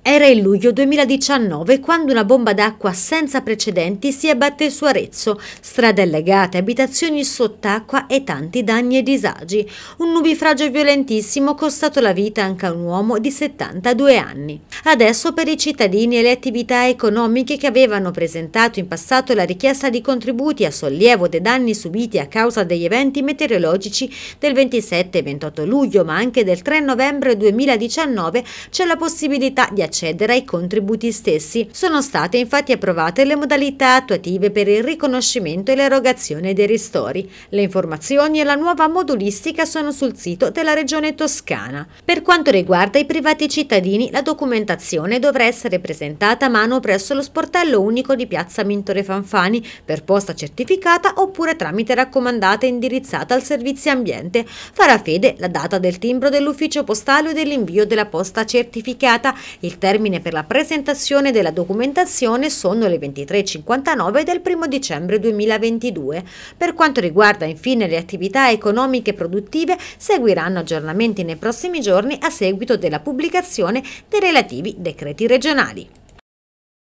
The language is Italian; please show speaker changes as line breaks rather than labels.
Era il luglio 2019 quando una bomba d'acqua senza precedenti si abbatte su Arezzo, strade allegate, abitazioni sott'acqua e tanti danni e disagi. Un nubifragio violentissimo costato la vita anche a un uomo di 72 anni. Adesso per i cittadini e le attività economiche che avevano presentato in passato la richiesta di contributi a sollievo dei danni subiti a causa degli eventi meteorologici del 27 e 28 luglio ma anche del 3 novembre 2019 c'è la possibilità di di accedere ai contributi stessi. Sono state infatti approvate le modalità attuative per il riconoscimento e l'erogazione dei ristori. Le informazioni e la nuova modulistica sono sul sito della Regione Toscana. Per quanto riguarda i privati cittadini, la documentazione dovrà essere presentata a mano presso lo sportello unico di Piazza Mintore Fanfani per posta certificata oppure tramite raccomandata indirizzata al servizio ambiente. Farà fede la data del timbro dell'ufficio postale o dell'invio della posta certificata e il termine per la presentazione della documentazione sono le 23.59 del 1 dicembre 2022. Per quanto riguarda infine le attività economiche e produttive, seguiranno aggiornamenti nei prossimi giorni a seguito della pubblicazione dei relativi decreti regionali.